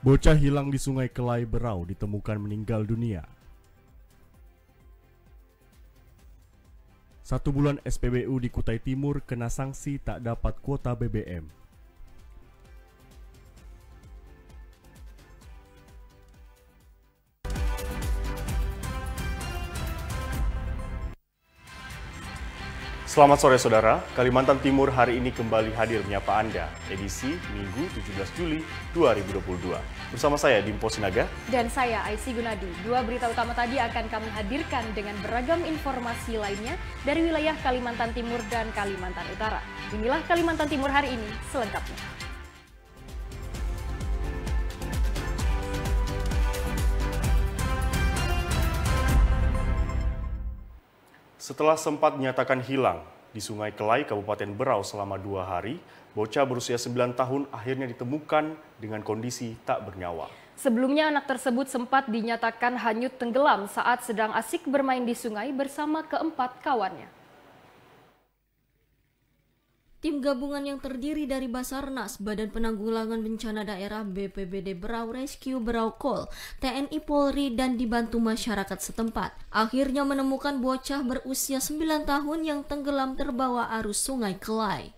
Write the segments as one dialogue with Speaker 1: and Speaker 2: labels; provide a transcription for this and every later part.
Speaker 1: Bocah hilang di Sungai Kelai Berau ditemukan meninggal dunia. Satu bulan SPBU di Kutai Timur kena sanksi tak dapat kuota BBM. Selamat sore saudara, Kalimantan Timur hari ini kembali hadir menyapa Anda, edisi Minggu 17 Juli 2022. Bersama saya Dimpo Sinaga.
Speaker 2: Dan saya Aisy Gunadi. Dua berita utama tadi akan kami hadirkan dengan beragam informasi lainnya dari wilayah Kalimantan Timur dan Kalimantan Utara. Inilah Kalimantan Timur hari ini selengkapnya.
Speaker 1: Setelah sempat dinyatakan hilang di Sungai Kelai, Kabupaten Berau selama dua hari, bocah berusia 9 tahun akhirnya ditemukan dengan kondisi tak bernyawa.
Speaker 2: Sebelumnya anak tersebut sempat dinyatakan hanyut tenggelam saat sedang asik bermain di sungai bersama keempat kawannya.
Speaker 3: Tim gabungan yang terdiri dari Basarnas, Badan Penanggulangan Bencana Daerah BPBD Berau Rescue Berau Kol, TNI Polri, dan dibantu masyarakat setempat, akhirnya menemukan bocah berusia 9 tahun yang tenggelam terbawa arus sungai Kelai.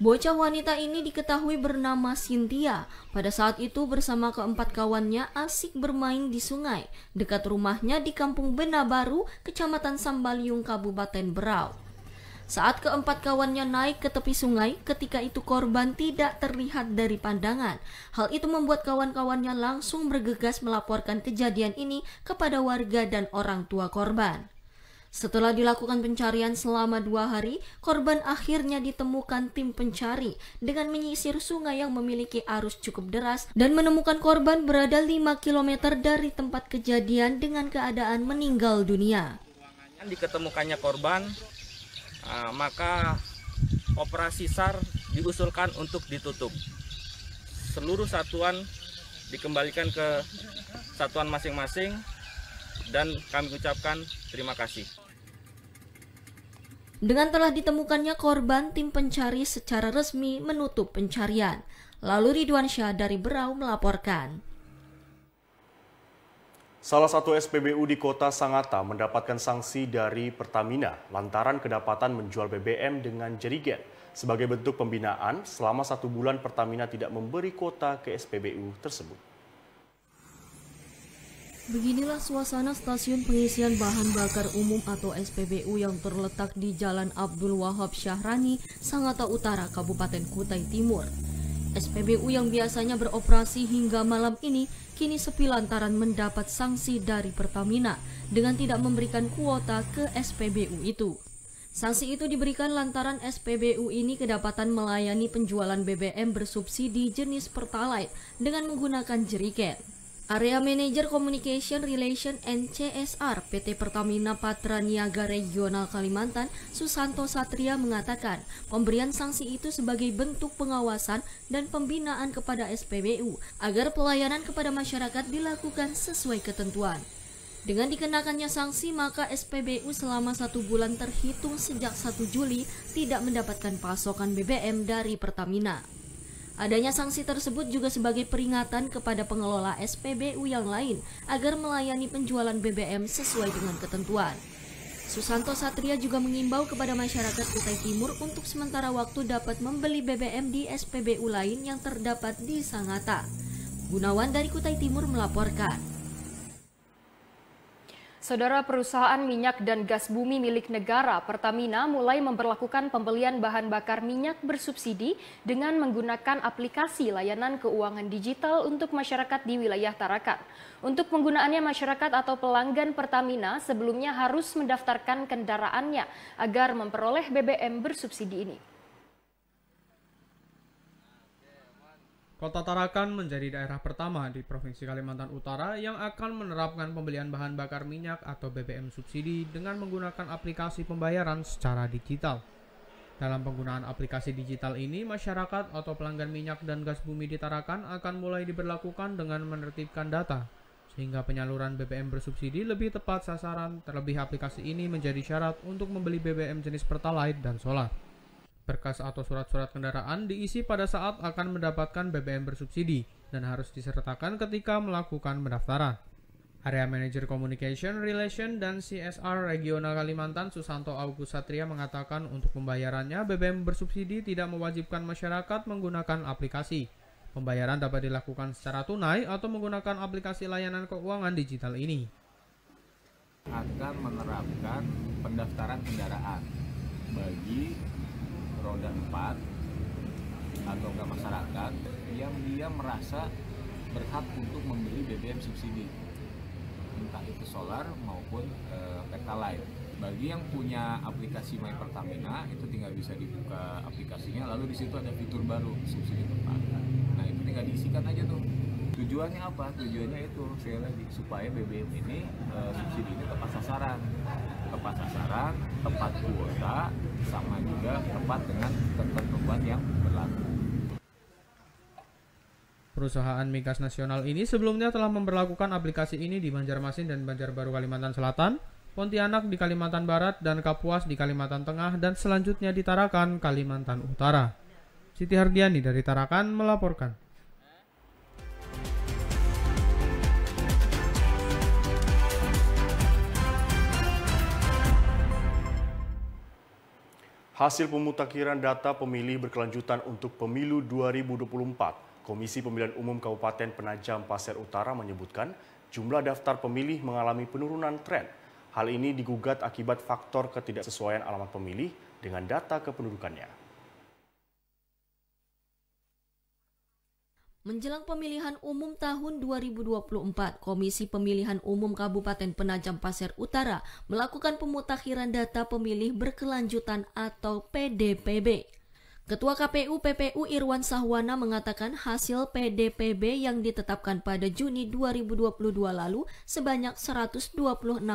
Speaker 3: Bocah wanita ini diketahui bernama Cynthia. Pada saat itu bersama keempat kawannya asik bermain di sungai dekat rumahnya di Kampung Benabaru, Kecamatan Sambaliung, Kabupaten Berau. Saat keempat kawannya naik ke tepi sungai, ketika itu korban tidak terlihat dari pandangan. Hal itu membuat kawan-kawannya langsung bergegas melaporkan kejadian ini kepada warga dan orang tua korban. Setelah dilakukan pencarian selama dua hari, korban akhirnya ditemukan tim pencari dengan menyisir sungai yang memiliki arus cukup deras dan menemukan korban berada 5 km dari tempat kejadian dengan keadaan meninggal
Speaker 2: dunia.
Speaker 4: Diketemukannya korban Ah, maka operasi SAR diusulkan untuk ditutup. Seluruh satuan dikembalikan ke satuan masing-masing dan kami ucapkan terima kasih.
Speaker 3: Dengan telah ditemukannya korban, tim pencari secara resmi menutup pencarian. Lalu Ridwan Syah dari Berau melaporkan.
Speaker 1: Salah satu SPBU di kota Sangatta mendapatkan sanksi dari Pertamina lantaran kedapatan menjual BBM dengan jerigen. Sebagai bentuk pembinaan, selama satu bulan Pertamina tidak memberi kuota ke SPBU tersebut.
Speaker 3: Beginilah suasana stasiun pengisian bahan bakar umum atau SPBU yang terletak di Jalan Abdul Wahab Syahrani, Sangatta Utara, Kabupaten Kutai Timur. SPBU yang biasanya beroperasi hingga malam ini kini sepi lantaran mendapat sanksi dari Pertamina dengan tidak memberikan kuota ke SPBU itu. Sanksi itu diberikan lantaran SPBU ini kedapatan melayani penjualan BBM bersubsidi jenis Pertalite dengan menggunakan jeriken. Area Manager Communication Relation and CSR PT Pertamina Patra Niaga Regional Kalimantan, Susanto Satria mengatakan, pemberian sanksi itu sebagai bentuk pengawasan dan pembinaan kepada SPBU agar pelayanan kepada masyarakat dilakukan sesuai ketentuan. Dengan dikenakannya sanksi, maka SPBU selama satu bulan terhitung sejak 1 Juli tidak mendapatkan pasokan BBM dari Pertamina. Adanya sanksi tersebut juga sebagai peringatan kepada pengelola SPBU yang lain agar melayani penjualan BBM sesuai dengan ketentuan. Susanto Satria juga mengimbau kepada masyarakat Kutai Timur untuk sementara waktu dapat membeli BBM di SPBU lain yang terdapat di Sangatta. Gunawan dari Kutai Timur melaporkan.
Speaker 2: Saudara perusahaan minyak dan gas bumi milik negara Pertamina mulai memperlakukan pembelian bahan bakar minyak bersubsidi dengan menggunakan aplikasi layanan keuangan digital untuk masyarakat di wilayah Tarakan. Untuk penggunaannya masyarakat atau pelanggan Pertamina sebelumnya harus mendaftarkan kendaraannya agar memperoleh BBM bersubsidi ini.
Speaker 5: Kota Tarakan menjadi daerah pertama di Provinsi Kalimantan Utara yang akan menerapkan pembelian bahan bakar minyak atau BBM subsidi dengan menggunakan aplikasi pembayaran secara digital. Dalam penggunaan aplikasi digital ini, masyarakat atau pelanggan minyak dan gas bumi di Tarakan akan mulai diberlakukan dengan menertibkan data, sehingga penyaluran BBM bersubsidi lebih tepat sasaran, terlebih aplikasi ini menjadi syarat untuk membeli BBM jenis pertalite dan solar. Berkas atau surat-surat kendaraan diisi pada saat akan mendapatkan BBM bersubsidi dan harus disertakan ketika melakukan pendaftaran. Area Manager Communication, Relation, dan CSR Regional Kalimantan Susanto Agus Satria mengatakan untuk pembayarannya BBM bersubsidi tidak mewajibkan masyarakat menggunakan aplikasi. Pembayaran dapat dilakukan secara tunai atau menggunakan aplikasi layanan keuangan digital ini. Akan
Speaker 4: menerapkan pendaftaran kendaraan bagi roda empat atau ke masyarakat yang dia merasa berhak untuk membeli BBM subsidi entah itu solar maupun eh, e, lain. Bagi yang punya aplikasi My Pertamina itu tinggal bisa dibuka aplikasinya lalu di situ ada fitur baru subsidi tempat. Nah, itu tinggal diisikan aja tuh. Tujuannya apa? Tujuannya itu saya lagi supaya BBM ini e, subsidi ini tepat sasaran. Tepat sasaran tempat kuota sama juga tempat dengan ketentuan yang berlaku.
Speaker 5: Perusahaan migas nasional ini sebelumnya telah memperlakukan aplikasi ini di Banjarmasin dan Banjarbaru Kalimantan Selatan, Pontianak di Kalimantan Barat dan Kapuas di Kalimantan Tengah dan selanjutnya di Tarakan, Kalimantan Utara. Siti Hardiani dari Tarakan melaporkan.
Speaker 1: hasil pemutakhiran data pemilih berkelanjutan untuk pemilu 2024. Komisi Pemilihan Umum Kabupaten Penajam Pasir Utara menyebutkan jumlah daftar pemilih mengalami penurunan tren. Hal ini digugat akibat faktor ketidaksesuaian alamat pemilih dengan data kependudukannya.
Speaker 3: Menjelang pemilihan umum tahun 2024, Komisi Pemilihan Umum Kabupaten Penajam Pasir Utara melakukan pemutakhiran data pemilih berkelanjutan atau PDPB. Ketua KPU PPU Irwan Sahwana mengatakan hasil PDPB yang ditetapkan pada Juni 2022 lalu sebanyak 126.094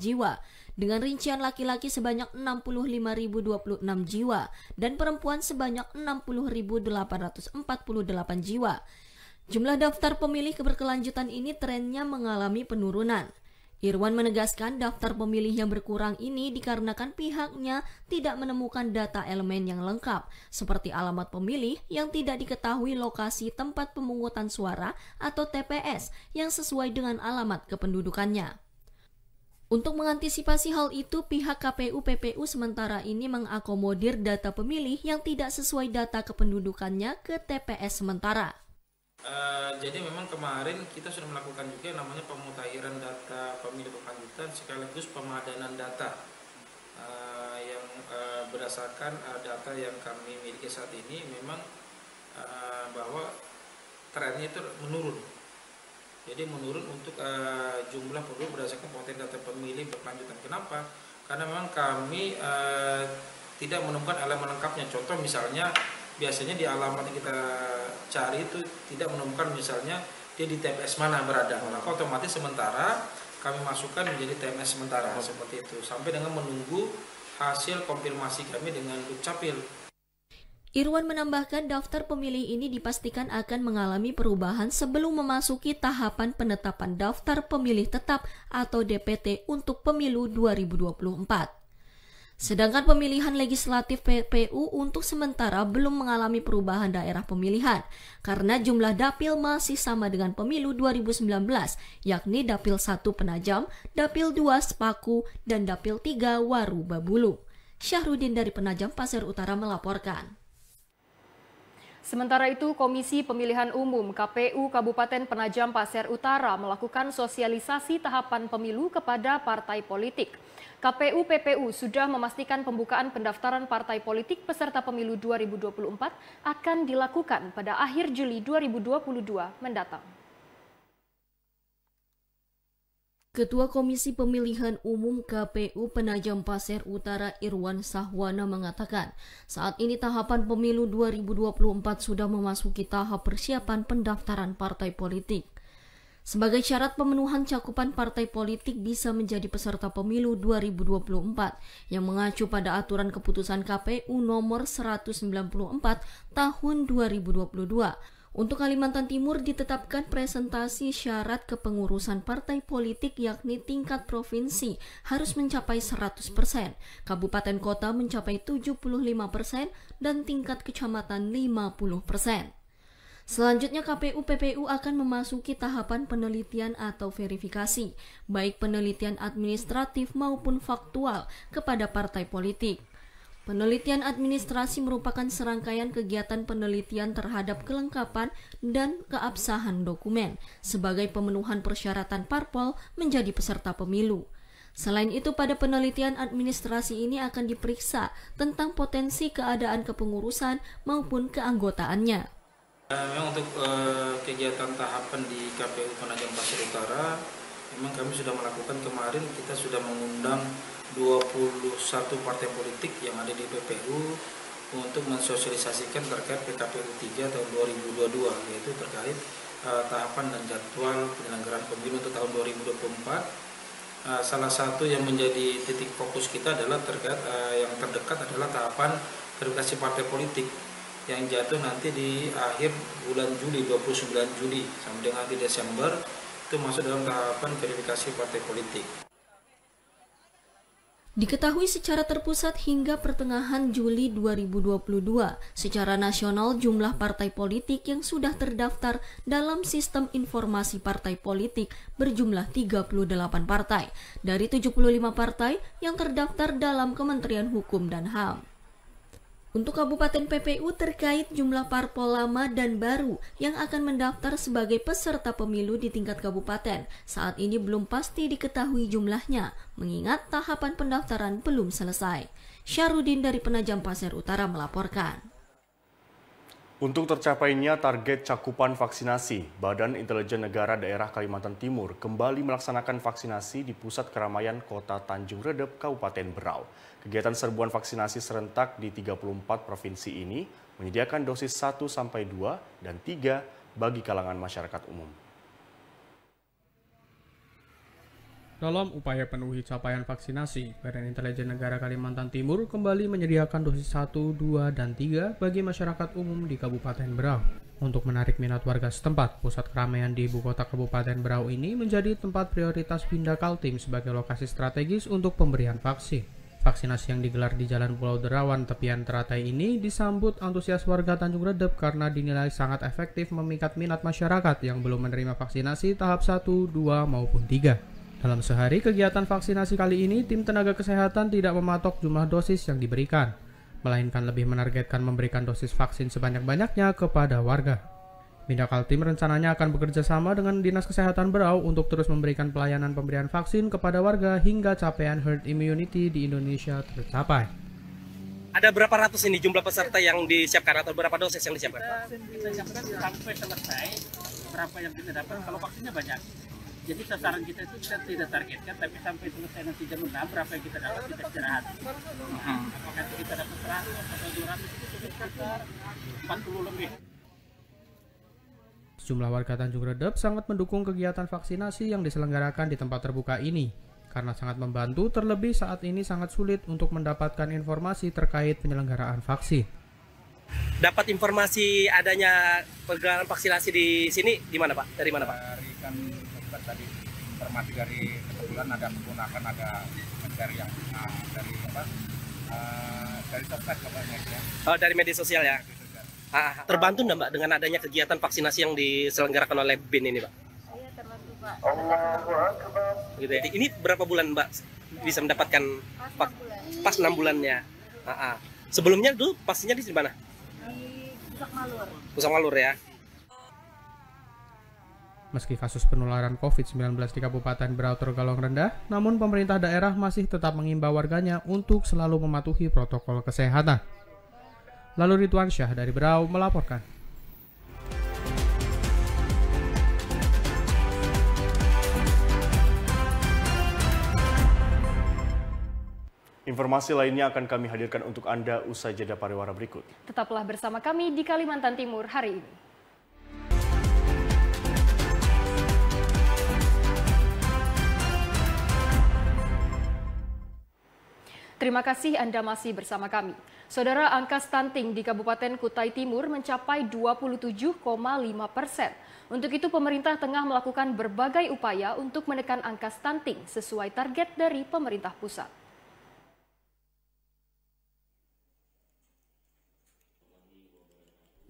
Speaker 3: jiwa dengan rincian laki-laki sebanyak 65.026 jiwa dan perempuan sebanyak 60.848 jiwa. Jumlah daftar pemilih keberkelanjutan ini trennya mengalami penurunan. Irwan menegaskan daftar pemilih yang berkurang ini dikarenakan pihaknya tidak menemukan data elemen yang lengkap, seperti alamat pemilih yang tidak diketahui lokasi tempat pemungutan suara atau TPS yang sesuai dengan alamat kependudukannya. Untuk mengantisipasi hal itu, pihak KPU PPU sementara ini mengakomodir data pemilih yang tidak sesuai data kependudukannya ke TPS sementara.
Speaker 4: Eh, jadi memang kemarin kita sudah melakukan juga yang namanya pemutahiran data pemilih berkelanjutan sekaligus pemadanan data uh, yang uh, berdasarkan uh, data yang kami miliki saat ini memang uh, bahwa trennya itu menurun. Jadi menurun untuk uh, jumlah penduduk berdasarkan potensi data pemilih berkelanjutan. Kenapa? Karena memang kami uh, tidak menemukan elemen lengkapnya. Contoh misalnya biasanya di alamat yang kita cari itu tidak menemukan misalnya dia di TPS mana berada hmm. maka otomatis sementara kami masukkan menjadi TMS sementara oh. seperti itu sampai dengan menunggu hasil konfirmasi kami dengan Dukcapil
Speaker 3: Irwan menambahkan daftar pemilih ini dipastikan akan mengalami perubahan sebelum memasuki tahapan penetapan daftar pemilih tetap atau DPT untuk pemilu 2024. Sedangkan pemilihan legislatif PPU untuk sementara belum mengalami perubahan daerah pemilihan karena jumlah dapil masih sama dengan pemilu 2019, yakni dapil 1 Penajam, dapil 2 Sepaku, dan dapil 3 Waru Babulu. Syahrudin dari Penajam Pasir Utara melaporkan.
Speaker 2: Sementara itu, Komisi Pemilihan Umum KPU Kabupaten Penajam Pasir Utara melakukan sosialisasi tahapan pemilu kepada partai politik. KPU PPU sudah memastikan pembukaan pendaftaran partai politik peserta pemilu 2024 akan dilakukan pada akhir Juli 2022 mendatang.
Speaker 3: Ketua Komisi Pemilihan Umum KPU Penajam Pasir Utara Irwan Sahwana mengatakan, saat ini tahapan pemilu 2024 sudah memasuki tahap persiapan pendaftaran partai politik sebagai syarat pemenuhan cakupan partai politik bisa menjadi peserta pemilu 2024 yang mengacu pada aturan keputusan KPU nomor 194 tahun 2022. Untuk Kalimantan Timur ditetapkan presentasi syarat kepengurusan partai politik yakni tingkat provinsi harus mencapai 100%, kabupaten kota mencapai 75% dan tingkat kecamatan 50%. Selanjutnya KPU PPU akan memasuki tahapan penelitian atau verifikasi, baik penelitian administratif maupun faktual kepada partai politik. Penelitian administrasi merupakan serangkaian kegiatan penelitian terhadap kelengkapan dan keabsahan dokumen sebagai pemenuhan persyaratan parpol menjadi peserta pemilu. Selain itu, pada penelitian administrasi ini akan diperiksa tentang potensi keadaan kepengurusan maupun keanggotaannya.
Speaker 4: Eh, memang untuk eh, kegiatan tahapan di KPU Penajam Pasir Utara, memang kami sudah melakukan kemarin kita sudah mengundang 21 partai politik yang ada di PPU untuk mensosialisasikan terkait PKPU 3 tahun 2022 yaitu terkait eh, tahapan dan jadwal penyelenggaraan pemilu untuk tahun 2024. salah satu yang menjadi titik fokus kita adalah terkait yang terdekat adalah tahapan verifikasi partai politik yang jatuh nanti di akhir bulan Juli 29 Juli sampai dengan di Desember itu masuk dalam tahapan verifikasi partai politik.
Speaker 3: Diketahui secara terpusat hingga pertengahan Juli 2022, secara nasional jumlah partai politik yang sudah terdaftar dalam sistem informasi partai politik berjumlah 38 partai, dari 75 partai yang terdaftar dalam Kementerian Hukum dan HAM untuk Kabupaten PPU terkait jumlah parpol lama dan baru yang akan mendaftar sebagai peserta pemilu di tingkat kabupaten. Saat ini belum pasti diketahui jumlahnya, mengingat tahapan pendaftaran belum selesai. Syarudin dari Penajam Pasir Utara melaporkan.
Speaker 1: Untuk tercapainya target cakupan vaksinasi, Badan Intelijen Negara Daerah Kalimantan Timur kembali melaksanakan vaksinasi di Pusat Keramaian Kota Tanjung Redep, Kabupaten Berau. Kegiatan serbuan vaksinasi serentak di 34 provinsi ini menyediakan dosis 1 sampai 2 dan 3 bagi kalangan masyarakat umum.
Speaker 5: Dalam upaya penuhi capaian vaksinasi, Badan Intelijen Negara Kalimantan Timur kembali menyediakan dosis 1, 2, dan 3 bagi masyarakat umum di Kabupaten Berau. Untuk menarik minat warga setempat, pusat keramaian di ibu kota Kabupaten Berau ini menjadi tempat prioritas pindah Kaltim sebagai lokasi strategis untuk pemberian vaksin. Vaksinasi yang digelar di Jalan Pulau Derawan tepian teratai ini disambut antusias warga Tanjung Redep karena dinilai sangat efektif memikat minat masyarakat yang belum menerima vaksinasi tahap 1, 2, maupun 3. Dalam sehari kegiatan vaksinasi kali ini, tim tenaga kesehatan tidak mematok jumlah dosis yang diberikan, melainkan lebih menargetkan memberikan dosis vaksin sebanyak-banyaknya kepada warga. Mindakal tim rencananya akan bekerja sama dengan Dinas Kesehatan Berau untuk terus memberikan pelayanan pemberian vaksin kepada warga hingga capaian herd immunity di Indonesia tercapai.
Speaker 6: Ada berapa ratus ini jumlah peserta yang disiapkan atau berapa dosis yang disiapkan? Kita, siapkan sampai selesai berapa yang kita dapat kalau vaksinnya banyak. Jadi sasaran kita itu kita tidak targetkan, tapi sampai selesai nanti jam 6 berapa yang kita dapat kita istirahat. Hmm. Apakah itu kita dapat 100 atau 200 itu sekitar 40 lebih.
Speaker 5: Sejumlah warga Tanjung Redep sangat mendukung kegiatan vaksinasi yang diselenggarakan di tempat terbuka ini karena sangat membantu terlebih saat ini sangat sulit untuk mendapatkan informasi terkait penyelenggaraan vaksin.
Speaker 6: Dapat informasi adanya pergelaran vaksinasi di sini di mana Pak? Dari mana Pak? Dari kami tadi termasuk dari kebetulan ada menggunakan ada mencari yang nah, dari apa uh, dari sosmed kabarnya ya oh dari media sosial ya media sosial. Ah, ah, ah. terbantu enggak Mbak dengan adanya kegiatan vaksinasi yang diselenggarakan oleh BIN ini mbak
Speaker 7: Iya terbantu Pak.
Speaker 6: Gitu ya. Ini berapa bulan Mbak bisa mendapatkan pas, pas 6 bulannya? Ah, ah. Sebelumnya dulu pastinya di mana? Di Pusak Malur. Pusak Malur ya.
Speaker 5: Meski kasus penularan COVID-19 di Kabupaten Berau tergolong rendah, namun pemerintah daerah masih tetap mengimbau warganya untuk selalu mematuhi protokol kesehatan. Lalu Ridwan Syah dari Berau melaporkan.
Speaker 1: Informasi lainnya akan kami hadirkan untuk Anda usai jeda pariwara berikut.
Speaker 2: Tetaplah bersama kami di Kalimantan Timur hari ini. Terima kasih Anda masih bersama kami. Saudara angka stunting di Kabupaten Kutai Timur mencapai 27,5 persen. Untuk itu pemerintah tengah melakukan berbagai upaya untuk menekan angka stunting sesuai target dari pemerintah pusat.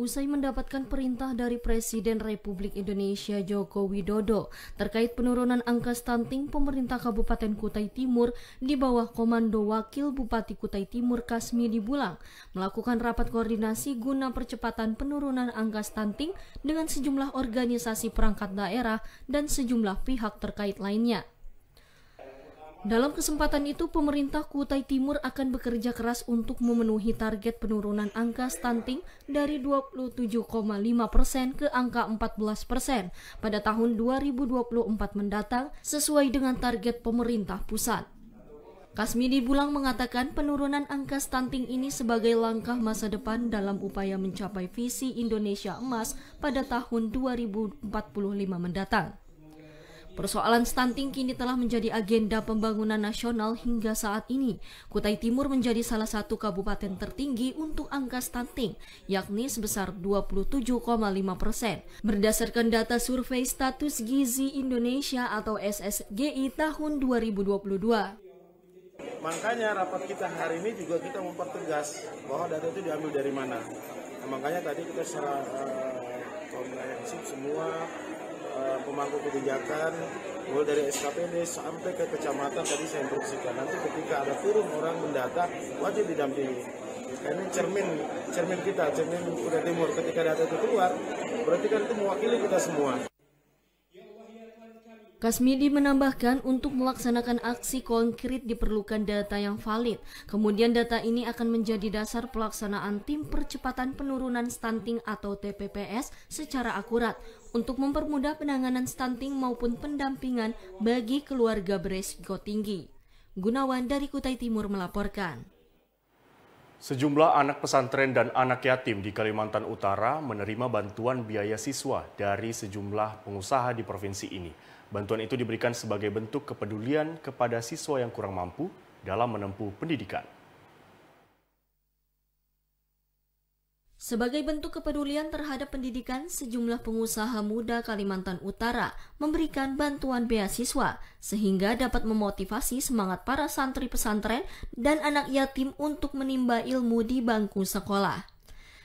Speaker 2: Usai mendapatkan perintah dari Presiden Republik
Speaker 3: Indonesia Joko Widodo terkait penurunan angka stunting pemerintah Kabupaten Kutai Timur di bawah komando Wakil Bupati Kutai Timur Kasmi Dibulang melakukan rapat koordinasi guna percepatan penurunan angka stunting dengan sejumlah organisasi perangkat daerah dan sejumlah pihak terkait lainnya. Dalam kesempatan itu, pemerintah Kutai Timur akan bekerja keras untuk memenuhi target penurunan angka stunting dari 27,5 persen ke angka 14 persen pada tahun 2024 mendatang sesuai dengan target pemerintah pusat. Kasmini Bulang mengatakan penurunan angka stunting ini sebagai langkah masa depan dalam upaya mencapai visi Indonesia Emas pada tahun 2045 mendatang. Persoalan stunting kini telah menjadi agenda pembangunan nasional hingga saat ini. Kutai Timur menjadi salah satu kabupaten tertinggi untuk angka stunting, yakni sebesar 27,5 persen. Berdasarkan data survei status gizi Indonesia atau SSGI tahun 2022.
Speaker 4: Makanya rapat kita hari ini juga kita mempertegas bahwa data itu diambil dari mana. Nah, makanya tadi kita secara uh, komprehensif semua Eh, pemangku kebijakan mulai dari SKPD sampai ke kecamatan tadi saya instruksikan nanti ketika ada turun orang mendata wajib didampingi ini cermin cermin kita cermin Kuda Timur ketika data itu keluar berarti kan itu mewakili kita
Speaker 1: semua
Speaker 3: Kasmidi menambahkan untuk melaksanakan aksi konkret diperlukan data yang valid. Kemudian data ini akan menjadi dasar pelaksanaan tim percepatan penurunan stunting atau TPPS secara akurat untuk mempermudah penanganan stunting maupun pendampingan bagi keluarga beresiko tinggi. Gunawan dari Kutai Timur melaporkan.
Speaker 1: Sejumlah anak pesantren dan anak yatim di Kalimantan Utara menerima bantuan biaya siswa dari sejumlah pengusaha di provinsi ini. Bantuan itu diberikan sebagai bentuk kepedulian kepada siswa yang kurang mampu dalam menempuh pendidikan.
Speaker 3: Sebagai bentuk kepedulian terhadap pendidikan, sejumlah pengusaha muda Kalimantan Utara memberikan bantuan beasiswa sehingga dapat memotivasi semangat para santri pesantren dan anak yatim untuk menimba ilmu di bangku sekolah.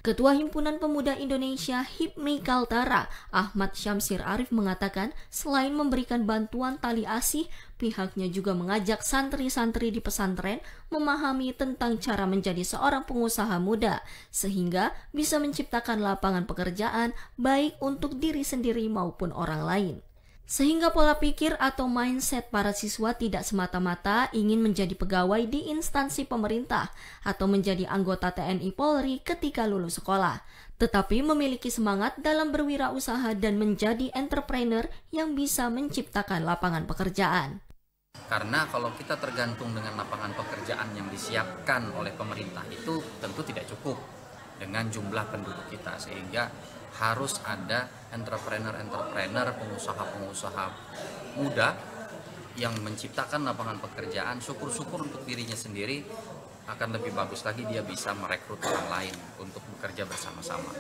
Speaker 3: Ketua Himpunan Pemuda Indonesia HIPMI Kaltara, Ahmad Syamsir Arif mengatakan, selain memberikan bantuan tali asih, pihaknya juga mengajak santri-santri di pesantren memahami tentang cara menjadi seorang pengusaha muda, sehingga bisa menciptakan lapangan pekerjaan baik untuk diri sendiri maupun orang lain. Sehingga pola pikir atau mindset para siswa tidak semata-mata ingin menjadi pegawai di instansi pemerintah atau menjadi anggota TNI Polri ketika lulus sekolah, tetapi memiliki semangat dalam berwirausaha dan menjadi entrepreneur yang bisa menciptakan lapangan pekerjaan.
Speaker 6: Karena kalau kita tergantung dengan lapangan pekerjaan yang disiapkan oleh pemerintah itu tentu tidak cukup dengan jumlah penduduk kita sehingga harus ada entrepreneur-entrepreneur, pengusaha-pengusaha muda yang menciptakan lapangan pekerjaan, syukur-syukur untuk dirinya sendiri akan lebih bagus lagi dia bisa merekrut orang lain untuk bekerja bersama-sama.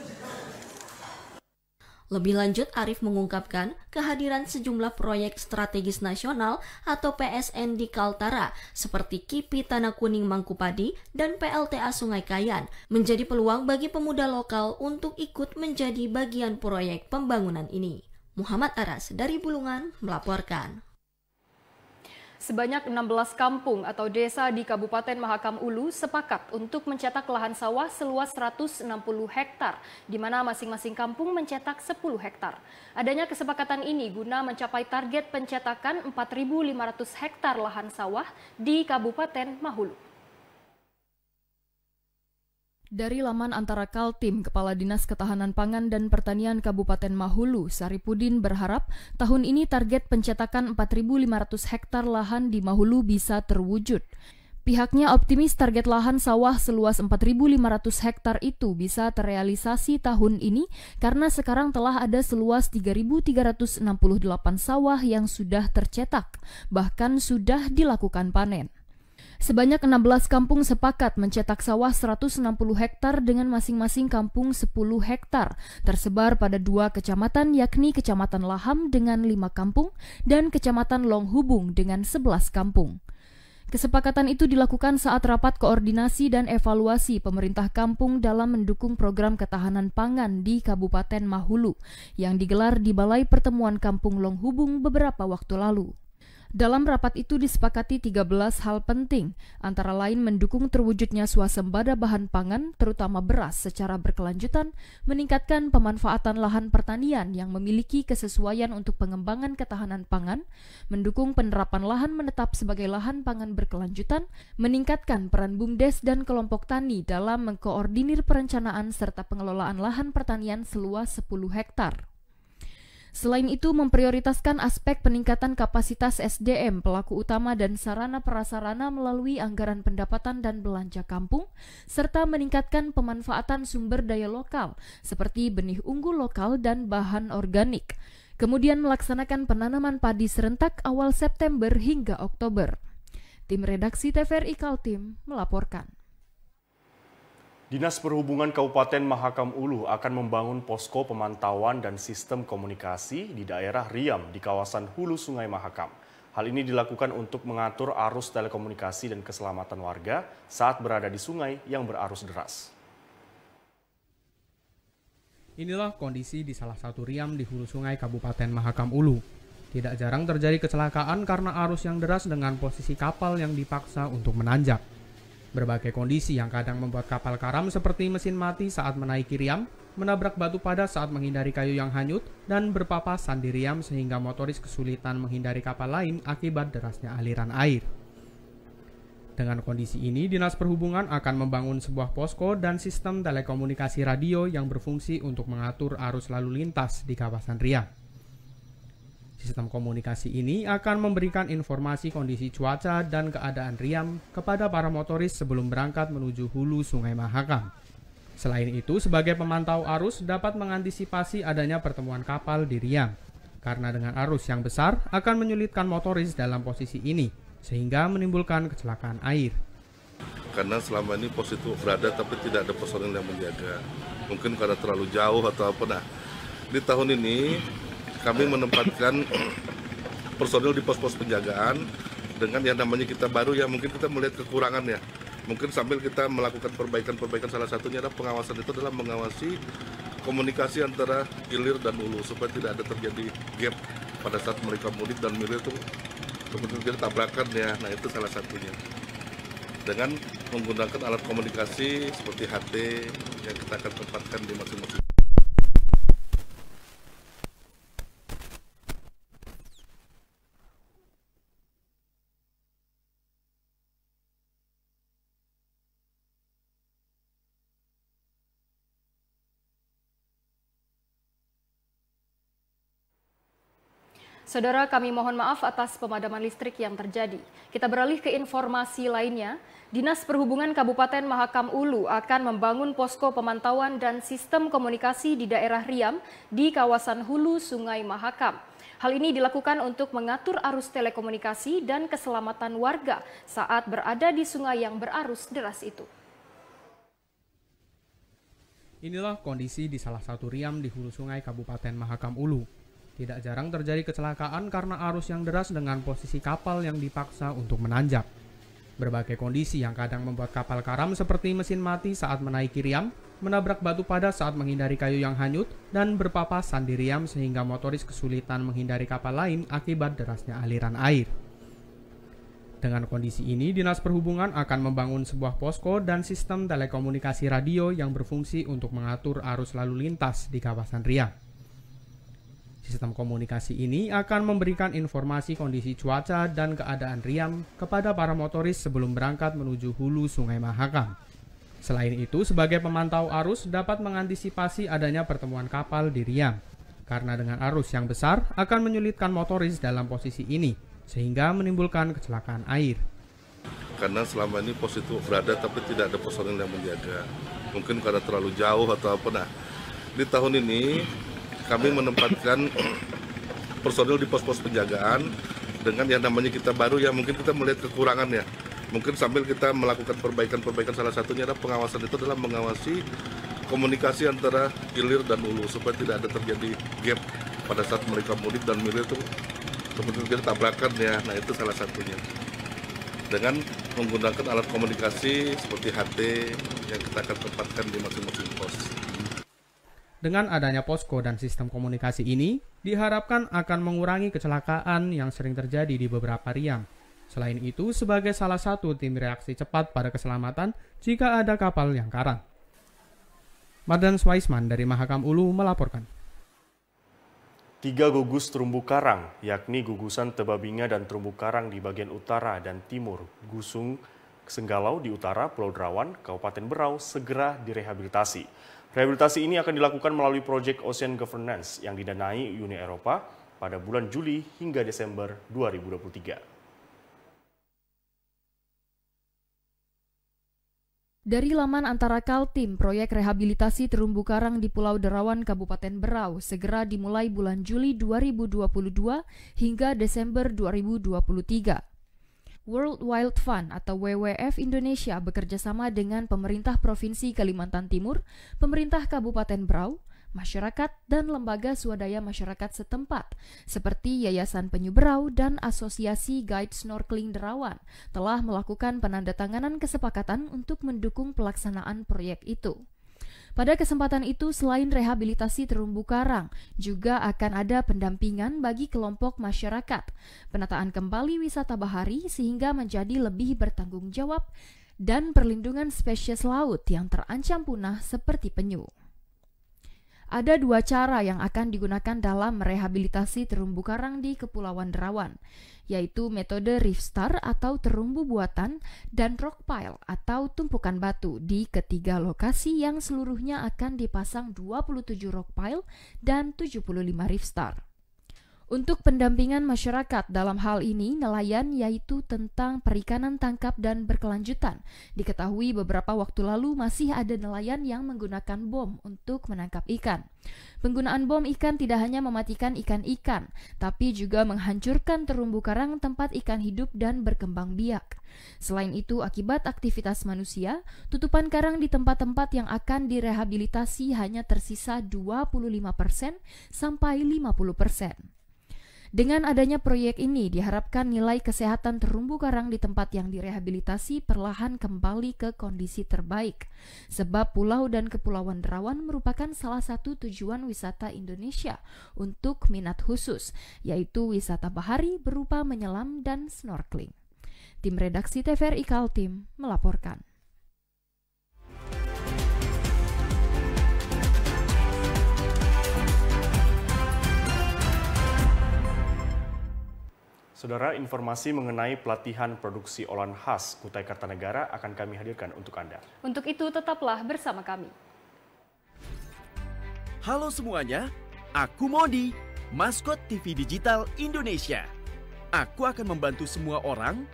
Speaker 3: Lebih lanjut, Arief mengungkapkan kehadiran sejumlah proyek strategis nasional atau PSN di Kaltara seperti KIPI Tanah Kuning Mangkupadi dan PLTA Sungai Kayan menjadi peluang bagi pemuda lokal untuk ikut menjadi bagian proyek pembangunan ini. Muhammad Aras dari Bulungan melaporkan.
Speaker 2: Sebanyak 16 kampung atau desa di Kabupaten Mahakam Ulu sepakat untuk mencetak lahan sawah seluas 160 hektar, di mana masing-masing kampung mencetak 10 hektar. Adanya kesepakatan ini guna mencapai target pencetakan 4.500 hektar lahan sawah di Kabupaten Mahulu. Dari laman antara Kaltim, Kepala Dinas Ketahanan Pangan dan Pertanian Kabupaten Mahulu, Saripudin berharap tahun ini target pencetakan 4.500 hektar lahan di Mahulu bisa terwujud. Pihaknya optimis target lahan sawah seluas 4.500 hektar itu bisa terrealisasi tahun ini karena sekarang telah ada seluas 3.368 sawah yang sudah tercetak, bahkan sudah dilakukan panen. Sebanyak 16 kampung sepakat mencetak sawah 160 hektar dengan masing-masing kampung 10 hektar, tersebar pada dua kecamatan yakni Kecamatan Laham dengan lima kampung dan Kecamatan Longhubung dengan 11 kampung. Kesepakatan itu dilakukan saat rapat koordinasi dan evaluasi pemerintah kampung dalam mendukung program ketahanan pangan di Kabupaten Mahulu yang digelar di Balai Pertemuan Kampung Longhubung beberapa waktu lalu. Dalam rapat itu disepakati 13 hal penting, antara lain mendukung terwujudnya swasembada bahan pangan, terutama beras secara berkelanjutan, meningkatkan pemanfaatan lahan pertanian yang memiliki kesesuaian untuk pengembangan ketahanan pangan, mendukung penerapan lahan menetap sebagai lahan pangan berkelanjutan, meningkatkan peran BUMDes dan kelompok tani dalam mengkoordinir perencanaan serta pengelolaan lahan pertanian seluas 10 hektar. Selain itu, memprioritaskan aspek peningkatan kapasitas SDM pelaku utama dan sarana prasarana melalui anggaran pendapatan dan belanja kampung, serta meningkatkan pemanfaatan sumber daya lokal seperti benih unggul lokal dan bahan organik. Kemudian melaksanakan penanaman padi serentak awal September hingga Oktober. Tim redaksi TVRI Kaltim melaporkan.
Speaker 1: Dinas Perhubungan Kabupaten Mahakam Ulu akan membangun posko pemantauan dan sistem komunikasi di daerah Riam di kawasan hulu Sungai Mahakam. Hal ini dilakukan untuk mengatur arus telekomunikasi dan keselamatan warga saat berada di sungai yang berarus deras.
Speaker 5: Inilah kondisi di salah satu riam di hulu sungai Kabupaten Mahakam Ulu. Tidak jarang terjadi kecelakaan karena arus yang deras dengan posisi kapal yang dipaksa untuk menanjak. Berbagai kondisi yang kadang membuat kapal karam seperti mesin mati saat menaiki riam, menabrak batu pada saat menghindari kayu yang hanyut, dan berpapasan di riam sehingga motoris kesulitan menghindari kapal lain akibat derasnya aliran air. Dengan kondisi ini, Dinas Perhubungan akan membangun sebuah posko dan sistem telekomunikasi radio yang berfungsi untuk mengatur arus lalu lintas di kawasan Riau. Sistem komunikasi ini akan memberikan informasi kondisi cuaca dan keadaan riam kepada para motoris sebelum berangkat menuju hulu Sungai Mahakam. Selain itu, sebagai pemantau arus dapat mengantisipasi adanya pertemuan kapal di riam. Karena dengan arus yang besar akan menyulitkan motoris dalam posisi ini, sehingga menimbulkan kecelakaan air.
Speaker 6: Karena selama ini pos itu berada tapi tidak ada personil yang menjaga. Mungkin karena terlalu jauh atau apa. Nah, di tahun ini kami menempatkan personil di pos-pos penjagaan dengan yang namanya kita baru ya mungkin kita melihat kekurangan ya mungkin sambil kita melakukan perbaikan-perbaikan salah satunya adalah pengawasan itu adalah mengawasi komunikasi antara hilir dan hulu supaya tidak ada terjadi gap pada saat mereka mudik dan milir itu kemudian terjadi tabrakan ya nah itu salah satunya dengan menggunakan alat komunikasi seperti HT yang kita akan tempatkan di masing-masing
Speaker 2: Saudara, kami mohon maaf atas pemadaman listrik yang terjadi. Kita beralih ke informasi lainnya. Dinas Perhubungan Kabupaten Mahakam Ulu akan membangun posko pemantauan dan sistem komunikasi di daerah Riam di kawasan hulu Sungai Mahakam. Hal ini dilakukan untuk mengatur arus telekomunikasi dan keselamatan warga saat berada di sungai yang berarus deras itu.
Speaker 5: Inilah kondisi di salah satu riam di hulu sungai Kabupaten Mahakam Ulu. Tidak jarang terjadi kecelakaan karena arus yang deras dengan posisi kapal yang dipaksa untuk menanjak. Berbagai kondisi yang kadang membuat kapal karam seperti mesin mati saat menaiki riam, menabrak batu pada saat menghindari kayu yang hanyut, dan berpapasan di riam sehingga motoris kesulitan menghindari kapal lain akibat derasnya aliran air. Dengan kondisi ini, Dinas Perhubungan akan membangun sebuah posko dan sistem telekomunikasi radio yang berfungsi untuk mengatur arus lalu lintas di kawasan riam. Sistem komunikasi ini akan memberikan informasi kondisi cuaca dan keadaan riam kepada para motoris sebelum berangkat menuju hulu Sungai Mahakam. Selain itu, sebagai pemantau arus dapat mengantisipasi adanya pertemuan kapal di riam. Karena dengan arus yang besar akan menyulitkan motoris dalam posisi ini, sehingga menimbulkan kecelakaan air.
Speaker 6: Karena selama ini pos itu berada tapi tidak ada personil yang menjaga. Mungkin karena terlalu jauh atau apa. Nah, di tahun ini kami menempatkan personil di pos-pos penjagaan dengan yang namanya kita baru ya mungkin kita melihat kekurangannya mungkin sambil kita melakukan perbaikan-perbaikan salah satunya adalah pengawasan itu adalah mengawasi komunikasi antara hilir dan ulu supaya tidak ada terjadi gap pada saat mereka mudik dan milir itu kemudian kita tabrakan ya nah itu salah satunya dengan menggunakan alat komunikasi seperti HT yang kita akan tempatkan di masing-masing pos.
Speaker 5: Dengan adanya posko dan sistem komunikasi ini, diharapkan akan mengurangi kecelakaan yang sering terjadi di beberapa riam. Selain itu, sebagai salah satu tim reaksi cepat pada keselamatan jika ada kapal yang karam. Mardan Swaisman dari Mahakam Ulu melaporkan.
Speaker 1: Tiga gugus terumbu karang, yakni gugusan Tebabinga dan terumbu karang di bagian utara dan timur, Gusung Senggalau di utara Pulau Derawan, Kabupaten Berau, segera direhabilitasi. Rehabilitasi ini akan dilakukan melalui Project Ocean Governance yang didanai Uni Eropa pada bulan Juli hingga Desember 2023.
Speaker 2: Dari laman antara Kaltim, proyek rehabilitasi terumbu karang di Pulau Derawan, Kabupaten Berau, segera dimulai bulan Juli 2022 hingga Desember 2023. World Wild Fund atau WWF Indonesia bekerja sama dengan pemerintah Provinsi Kalimantan Timur, pemerintah Kabupaten Brau, masyarakat, dan lembaga swadaya masyarakat setempat, seperti Yayasan Penyu Berau dan Asosiasi Guide Snorkeling Derawan, telah melakukan penandatanganan kesepakatan untuk mendukung pelaksanaan proyek itu. Pada kesempatan itu, selain rehabilitasi terumbu karang, juga akan ada pendampingan bagi kelompok masyarakat, penataan kembali wisata bahari sehingga menjadi lebih bertanggung jawab, dan perlindungan spesies laut yang terancam punah seperti penyu. Ada dua cara yang akan digunakan dalam merehabilitasi terumbu karang di Kepulauan Derawan, yaitu metode reef star atau terumbu buatan dan rock pile atau tumpukan batu di ketiga lokasi yang seluruhnya akan dipasang 27 rock pile dan 75 reef star. Untuk pendampingan masyarakat dalam hal ini, nelayan yaitu tentang perikanan tangkap dan berkelanjutan. Diketahui beberapa waktu lalu masih ada nelayan yang menggunakan bom untuk menangkap ikan. Penggunaan bom ikan tidak hanya mematikan ikan-ikan, tapi juga menghancurkan terumbu karang tempat ikan hidup dan berkembang biak. Selain itu, akibat aktivitas manusia, tutupan karang di tempat-tempat yang akan direhabilitasi hanya tersisa 25% sampai 50%. Dengan adanya proyek ini, diharapkan nilai kesehatan terumbu karang di tempat yang direhabilitasi perlahan kembali ke kondisi terbaik, sebab pulau dan kepulauan Derawan merupakan salah satu tujuan wisata Indonesia untuk minat khusus, yaitu wisata bahari berupa menyelam dan snorkeling. Tim redaksi TVRI Kaltim melaporkan.
Speaker 1: Saudara, informasi mengenai pelatihan produksi olahan khas Kutai Kartanegara akan kami hadirkan untuk Anda.
Speaker 2: Untuk itu, tetaplah bersama kami.
Speaker 1: Halo semuanya, aku Modi, maskot TV Digital Indonesia. Aku akan membantu semua orang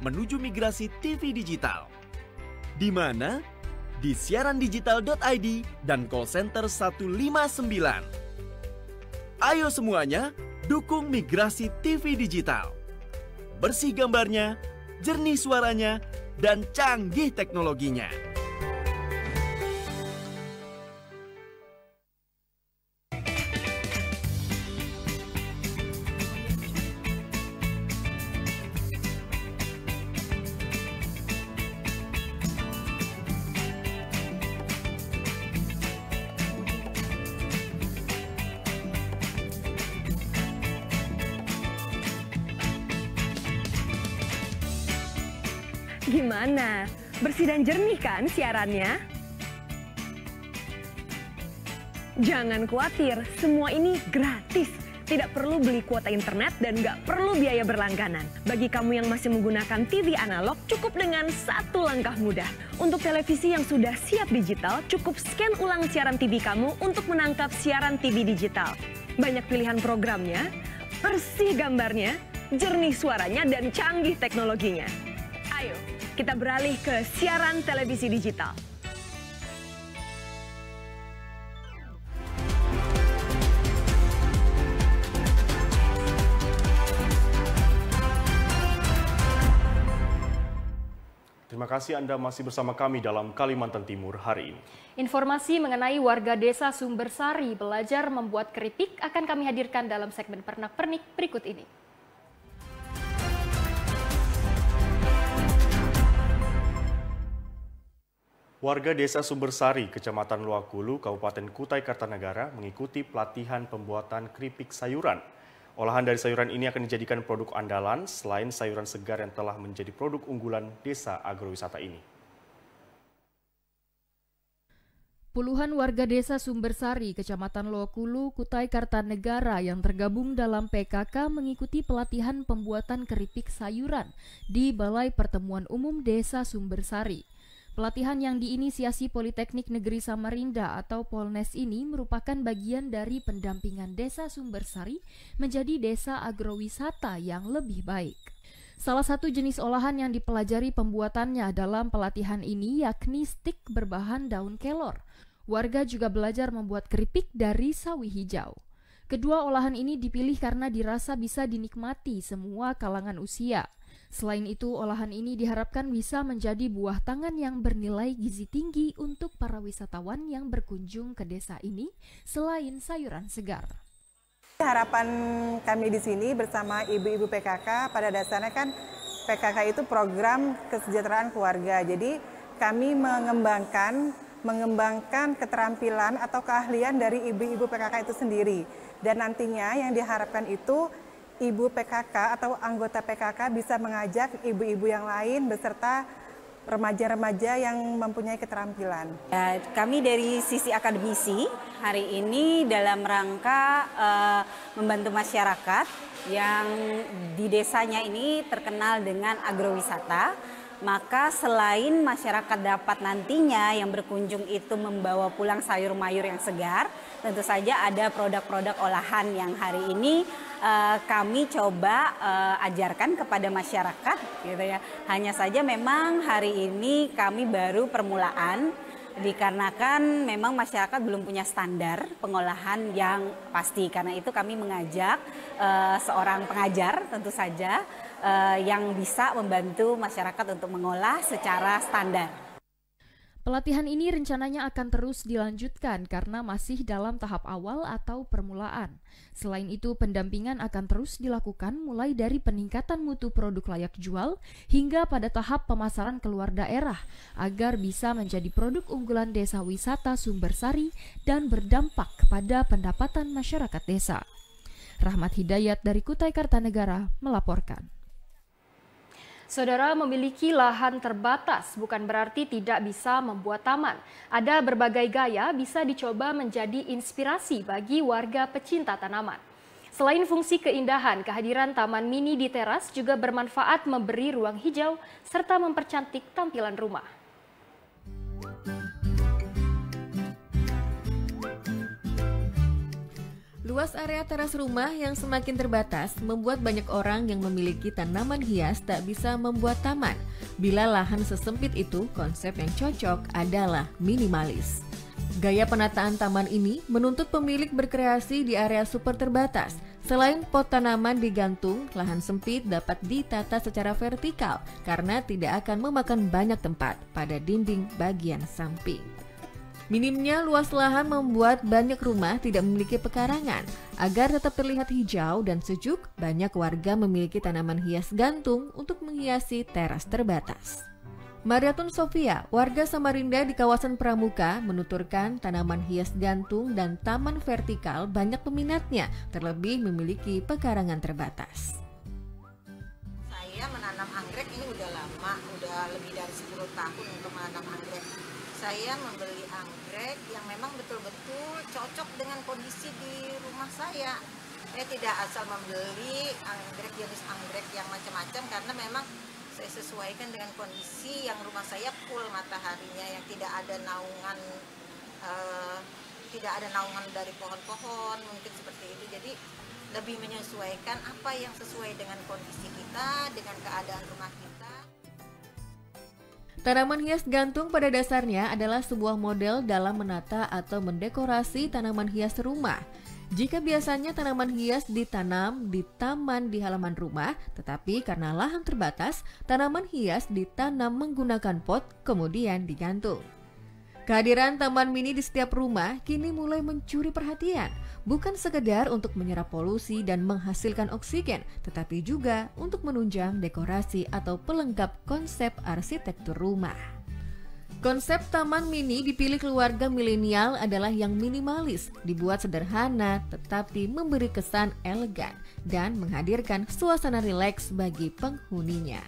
Speaker 1: menuju migrasi TV digital. Di mana? Di siarandigital.id dan call center 159. Ayo semuanya, dukung migrasi TV digital. Bersih gambarnya, jernih suaranya, dan canggih teknologinya.
Speaker 2: kan siarannya? Jangan khawatir, semua ini gratis. Tidak perlu beli kuota internet dan nggak perlu biaya berlangganan. Bagi kamu yang masih menggunakan TV analog, cukup dengan satu langkah mudah. Untuk televisi yang sudah siap digital, cukup scan ulang siaran TV kamu untuk menangkap siaran TV digital. Banyak pilihan programnya, bersih gambarnya, jernih suaranya, dan canggih teknologinya. Ayo, kita beralih ke siaran televisi digital.
Speaker 1: Terima kasih Anda masih bersama kami dalam Kalimantan Timur hari ini.
Speaker 2: Informasi mengenai warga desa Sumbersari belajar membuat keripik akan kami hadirkan dalam segmen Pernak Pernik berikut ini.
Speaker 1: Warga desa Sumbersari, Kecamatan Luakulu, Kabupaten Kutai Kartanegara mengikuti pelatihan pembuatan keripik sayuran. Olahan dari sayuran ini akan dijadikan produk andalan selain sayuran segar yang telah menjadi produk unggulan desa agrowisata ini.
Speaker 2: Puluhan warga desa Sumbersari, Kecamatan Luakulu, Kutai Kartanegara yang tergabung dalam PKK mengikuti pelatihan pembuatan keripik sayuran di Balai Pertemuan Umum Desa Sumbersari. Pelatihan yang diinisiasi Politeknik Negeri Samarinda atau Polnes ini merupakan bagian dari pendampingan Desa Sumber Sari menjadi desa agrowisata yang lebih baik. Salah satu jenis olahan yang dipelajari pembuatannya dalam pelatihan ini yakni stik berbahan daun kelor. Warga juga belajar membuat keripik dari sawi hijau. Kedua olahan ini dipilih karena dirasa bisa dinikmati semua kalangan usia. Selain itu, olahan ini diharapkan bisa menjadi buah tangan yang bernilai gizi tinggi untuk para wisatawan yang berkunjung ke desa ini selain sayuran segar. Harapan kami di sini bersama ibu-ibu PKK pada dasarnya kan PKK itu
Speaker 8: program kesejahteraan keluarga. Jadi kami mengembangkan mengembangkan keterampilan atau keahlian dari ibu-ibu PKK itu sendiri. Dan nantinya yang diharapkan itu ibu PKK atau anggota PKK bisa mengajak ibu-ibu yang lain beserta remaja-remaja yang mempunyai keterampilan. Ya, kami dari sisi akademisi hari ini dalam rangka uh, membantu masyarakat yang di desanya ini terkenal dengan agrowisata. Maka selain masyarakat dapat nantinya yang berkunjung itu membawa pulang sayur mayur yang segar, tentu saja ada produk-produk olahan yang hari ini uh, kami coba uh, ajarkan kepada masyarakat gitu ya. Hanya saja memang hari ini kami baru permulaan dikarenakan memang masyarakat belum punya standar pengolahan yang pasti. Karena itu kami mengajak uh, seorang pengajar tentu saja uh, yang bisa membantu masyarakat untuk mengolah secara standar.
Speaker 2: Pelatihan ini rencananya akan terus dilanjutkan karena masih dalam tahap awal atau permulaan. Selain itu, pendampingan akan terus dilakukan mulai dari peningkatan mutu produk layak jual hingga pada tahap pemasaran keluar daerah agar bisa menjadi produk unggulan desa wisata Sumber Sari dan berdampak kepada pendapatan masyarakat desa. Rahmat Hidayat dari Kutai Kartanegara melaporkan. Saudara memiliki lahan terbatas bukan berarti tidak bisa membuat taman. Ada berbagai gaya bisa dicoba menjadi inspirasi bagi warga pecinta tanaman. Selain fungsi keindahan, kehadiran taman mini di teras juga bermanfaat memberi ruang hijau serta mempercantik tampilan rumah.
Speaker 7: Luas area teras rumah yang semakin terbatas membuat banyak orang yang memiliki tanaman hias tak bisa membuat taman. Bila lahan sesempit itu, konsep yang cocok adalah minimalis. Gaya penataan taman ini menuntut pemilik berkreasi di area super terbatas. Selain pot tanaman digantung, lahan sempit dapat ditata secara vertikal karena tidak akan memakan banyak tempat pada dinding bagian samping. Minimnya luas lahan membuat banyak rumah tidak memiliki pekarangan. Agar tetap terlihat hijau dan sejuk, banyak warga memiliki tanaman hias gantung untuk menghiasi teras terbatas. Mariatun Sofia, warga Samarinda di kawasan Pramuka, menuturkan tanaman hias gantung dan taman vertikal banyak peminatnya, terlebih memiliki pekarangan terbatas.
Speaker 8: Saya menanam anggrek ini udah lama, udah lebih dari 10 tahun untuk menanam anggrek. Saya membeli saya saya tidak asal membeli anggrek jenis anggrek yang macam-macam karena memang saya sesuaikan dengan kondisi yang rumah saya full mataharinya yang tidak ada naungan uh, tidak ada naungan dari pohon-pohon mungkin seperti itu jadi lebih menyesuaikan apa yang sesuai dengan kondisi kita dengan keadaan rumah kita
Speaker 7: Tanaman hias gantung pada dasarnya adalah sebuah model dalam menata atau mendekorasi tanaman hias rumah. Jika biasanya tanaman hias ditanam di taman di halaman rumah, tetapi karena lahan terbatas, tanaman hias ditanam menggunakan pot kemudian digantung. Kehadiran taman mini di setiap rumah kini mulai mencuri perhatian, bukan sekedar untuk menyerap polusi dan menghasilkan oksigen, tetapi juga untuk menunjang dekorasi atau pelengkap konsep arsitektur rumah. Konsep taman mini dipilih keluarga milenial adalah yang minimalis, dibuat sederhana tetapi memberi kesan elegan dan menghadirkan suasana rileks bagi penghuninya.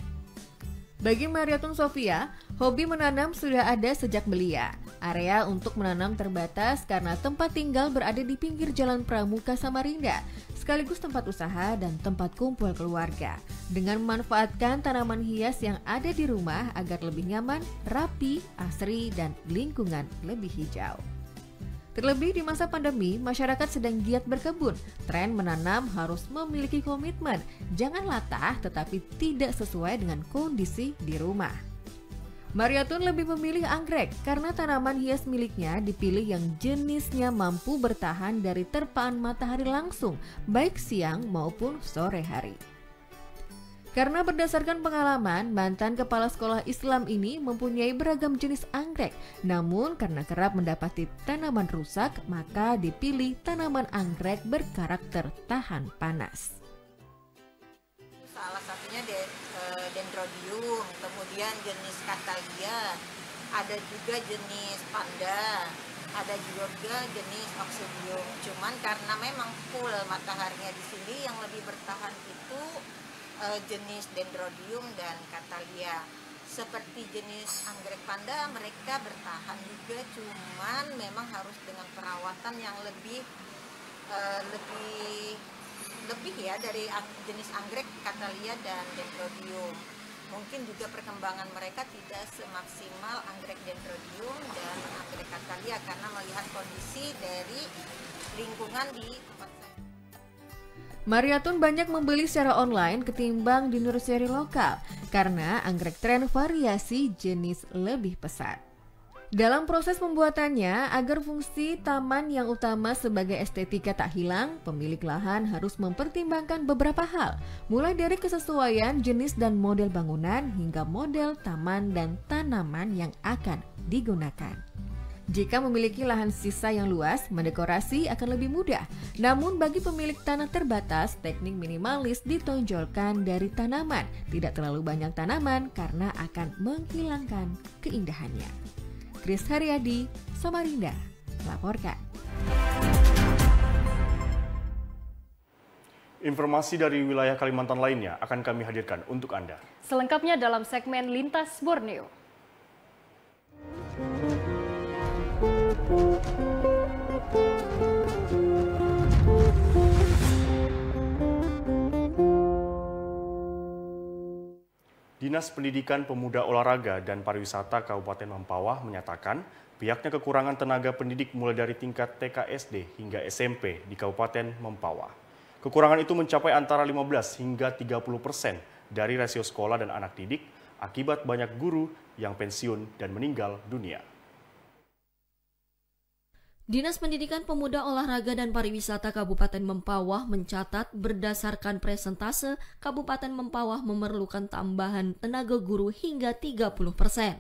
Speaker 7: Bagi Mariatun Sofia, hobi menanam sudah ada sejak belia. Area untuk menanam terbatas karena tempat tinggal berada di pinggir Jalan Pramuka Samarinda, sekaligus tempat usaha dan tempat kumpul keluarga. Dengan memanfaatkan tanaman hias yang ada di rumah agar lebih nyaman, rapi, asri, dan lingkungan lebih hijau. Terlebih di masa pandemi, masyarakat sedang giat berkebun. Tren menanam harus memiliki komitmen. Jangan latah tetapi tidak sesuai dengan kondisi di rumah. Mariatun lebih memilih anggrek karena tanaman hias miliknya dipilih yang jenisnya mampu bertahan dari terpaan matahari langsung, baik siang maupun sore hari. Karena berdasarkan pengalaman, mantan kepala sekolah Islam ini mempunyai beragam jenis anggrek. Namun karena kerap mendapati tanaman rusak, maka dipilih tanaman anggrek berkarakter tahan panas.
Speaker 8: Salah satunya de, uh, e, dendrobium, kemudian jenis katalia, ada juga jenis panda, ada juga jenis oxidium. Cuman karena memang full mataharinya di sini yang lebih bertahan itu uh, jenis dendrodium dan katalia seperti jenis anggrek panda mereka bertahan juga cuman memang harus dengan perawatan yang lebih uh, lebih lebih ya dari jenis anggrek katalia dan dendrodium mungkin juga perkembangan mereka tidak semaksimal anggrek dendrodium dan anggrek katalia karena melihat kondisi dari lingkungan di tempat saya
Speaker 7: Mariatun banyak membeli secara online ketimbang di nursery lokal karena anggrek tren variasi jenis lebih pesat. Dalam proses pembuatannya, agar fungsi taman yang utama sebagai estetika tak hilang, pemilik lahan harus mempertimbangkan beberapa hal, mulai dari kesesuaian jenis dan model bangunan hingga model taman dan tanaman yang akan digunakan. Jika memiliki lahan sisa yang luas, mendekorasi akan lebih mudah. Namun bagi pemilik tanah terbatas, teknik minimalis ditonjolkan dari tanaman. Tidak terlalu banyak tanaman karena akan menghilangkan keindahannya. Kris Haryadi, Samarinda,
Speaker 2: melaporkan.
Speaker 1: Informasi dari wilayah Kalimantan lainnya akan kami hadirkan untuk Anda.
Speaker 2: Selengkapnya dalam segmen Lintas Borneo.
Speaker 1: Dinas Pendidikan Pemuda Olahraga dan Pariwisata Kabupaten Mempawah menyatakan pihaknya kekurangan tenaga pendidik mulai dari tingkat TKSD hingga SMP di Kabupaten Mempawah. Kekurangan itu mencapai antara 15 hingga 30 persen dari rasio sekolah dan anak didik akibat banyak guru yang pensiun dan meninggal dunia.
Speaker 3: Dinas Pendidikan Pemuda Olahraga dan Pariwisata Kabupaten Mempawah mencatat berdasarkan presentase Kabupaten Mempawah memerlukan tambahan tenaga guru hingga 30 persen.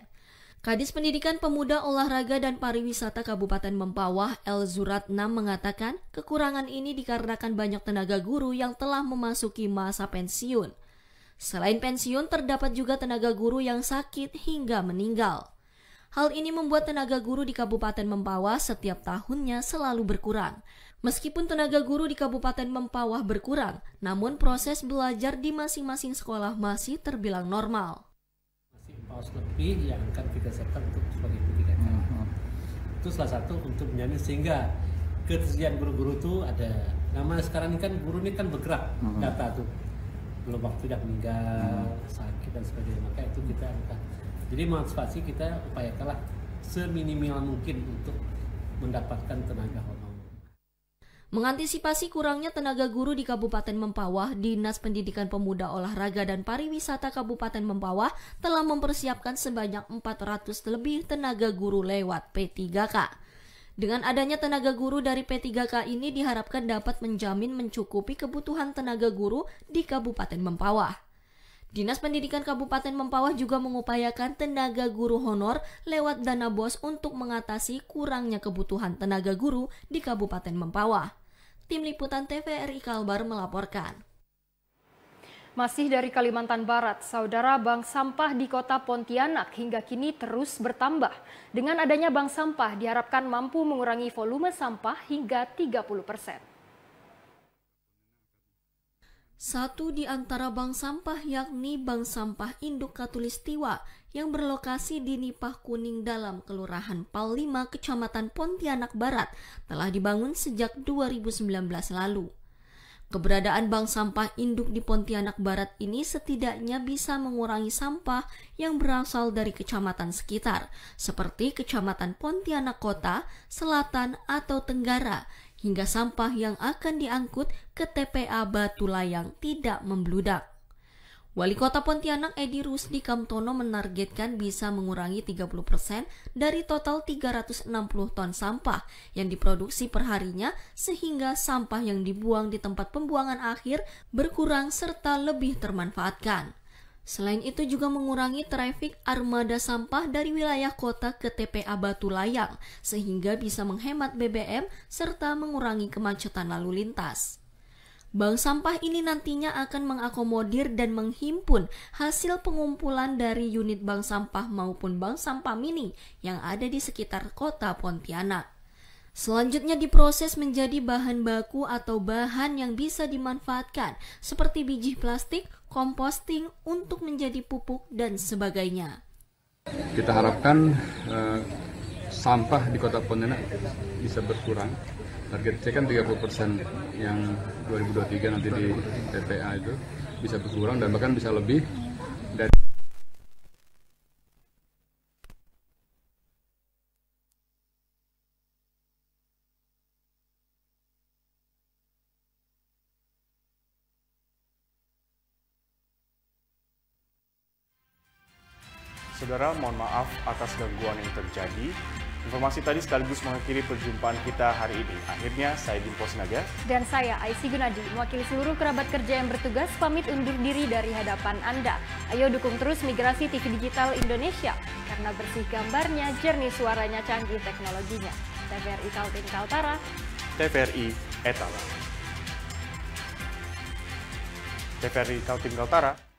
Speaker 3: Kadis Pendidikan Pemuda Olahraga dan Pariwisata Kabupaten Mempawah El Zuratna mengatakan kekurangan ini dikarenakan banyak tenaga guru yang telah memasuki masa pensiun. Selain pensiun, terdapat juga tenaga guru yang sakit hingga meninggal. Hal ini membuat tenaga guru di Kabupaten Mempawah setiap tahunnya selalu berkurang. Meskipun tenaga guru di Kabupaten Mempawah berkurang, namun proses belajar di masing-masing sekolah masih terbilang normal.
Speaker 4: Masih 400 lebih yang akan kita siapkan untuk sebagai pendidikan. Hmm, hmm. Itu salah satu untuk menjamin sehingga ketersediaan guru-guru itu ada. Namanya sekarang kan guru ini kan bergerak hmm. data tuh. Belum waktu sudah meninggal, hmm. sakit dan sebagainya. Maka itu kita akan jadi motivasi kita upayakanlah seminimal mungkin untuk mendapatkan tenaga honorer
Speaker 3: Mengantisipasi kurangnya tenaga guru di Kabupaten Mempawah, Dinas Pendidikan Pemuda Olahraga dan Pariwisata Kabupaten Mempawah telah mempersiapkan sebanyak 400 lebih tenaga guru lewat P3K. Dengan adanya tenaga guru dari P3K ini diharapkan dapat menjamin mencukupi kebutuhan tenaga guru di Kabupaten Mempawah. Dinas Pendidikan Kabupaten Mempawah juga mengupayakan tenaga guru honor lewat dana BOS untuk mengatasi kurangnya kebutuhan tenaga guru di Kabupaten Mempawah. Tim Liputan TVRI Kalbar melaporkan.
Speaker 2: Masih dari Kalimantan Barat, saudara bank sampah di kota Pontianak hingga kini terus bertambah. Dengan adanya bank sampah diharapkan mampu mengurangi volume sampah hingga 30 persen.
Speaker 3: Satu di antara bank sampah yakni Bank Sampah Induk Katulistiwa yang berlokasi di Nipah Kuning dalam Kelurahan Pal 5, Kecamatan Pontianak Barat telah dibangun sejak 2019 lalu. Keberadaan bank sampah induk di Pontianak Barat ini setidaknya bisa mengurangi sampah yang berasal dari kecamatan sekitar, seperti kecamatan Pontianak Kota, Selatan, atau Tenggara, hingga sampah yang akan diangkut ke TPA Batu Layang tidak membludak. Wali Kota Pontianak Edi Rusdi Kamtono menargetkan bisa mengurangi 30% dari total 360 ton sampah yang diproduksi perharinya sehingga sampah yang dibuang di tempat pembuangan akhir berkurang serta lebih termanfaatkan. Selain itu juga mengurangi trafik armada sampah dari wilayah kota ke TPA Batu Layang sehingga bisa menghemat BBM serta mengurangi kemacetan lalu lintas. Bank sampah ini nantinya akan mengakomodir dan menghimpun hasil pengumpulan dari unit bank sampah maupun bank sampah mini yang ada di sekitar kota Pontianak. Selanjutnya diproses menjadi bahan baku atau bahan yang bisa dimanfaatkan seperti biji plastik komposting untuk menjadi pupuk dan sebagainya.
Speaker 6: Kita harapkan eh, sampah di kota Pontianak bisa berkurang. Target saya kan 30 persen yang 2023 nanti di TPA itu bisa berkurang dan bahkan bisa lebih
Speaker 1: Saudara, mohon maaf atas gangguan yang terjadi. Informasi tadi sekaligus mengakhiri perjumpaan kita hari ini. Akhirnya, saya Dimpo Sinaga.
Speaker 2: Dan saya, Aisy Gunadi, mewakili seluruh kerabat kerja yang bertugas, pamit undur diri dari hadapan Anda. Ayo dukung terus migrasi TV digital Indonesia, karena bersih gambarnya, jernih suaranya, canggih teknologinya. TVRI Kaltim Kaltara,
Speaker 1: TVRI Etala. TVRI Kaltim Kaltara,